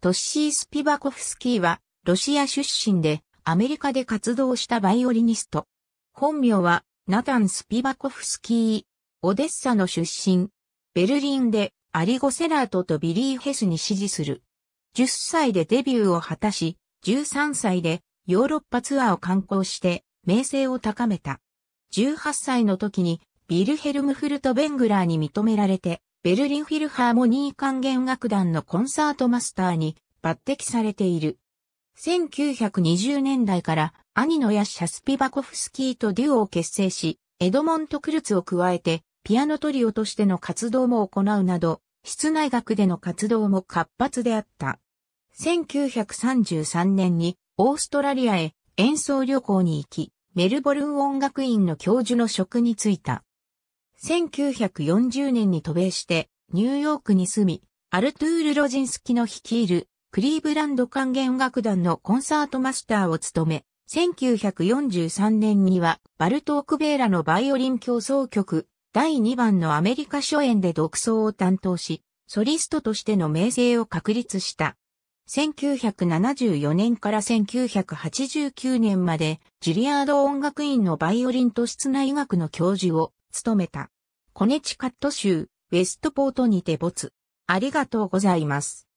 トッシー・スピバコフスキーは、ロシア出身で、アメリカで活動したバイオリニスト。本名は、ナタン・スピバコフスキー。オデッサの出身。ベルリンで、アリゴ・セラートとビリー・ヘスに支持する。10歳でデビューを果たし、13歳で、ヨーロッパツアーを観光して、名声を高めた。18歳の時に、ビルヘルムフルト・ベングラーに認められて、ベルリンフィルハーモニー管弦楽団のコンサートマスターに抜擢されている。1920年代から兄のヤシャ・スピバコフスキーとデュオを結成し、エドモント・クルツを加えてピアノトリオとしての活動も行うなど、室内楽での活動も活発であった。1933年にオーストラリアへ演奏旅行に行き、メルボルン音楽院の教授の職に就いた。1940年に渡米して、ニューヨークに住み、アルトゥール・ロジンスキの率いる、クリーブランド管弦楽団のコンサートマスターを務め、1943年には、バルト・オクベーラのバイオリン競争曲、第2番のアメリカ初演で独奏を担当し、ソリストとしての名声を確立した。1974年から1989年までジュリアード音楽院のバイオリンと室内楽の教授を務めた。コネチカット州ウェストポートにて没。ありがとうございます。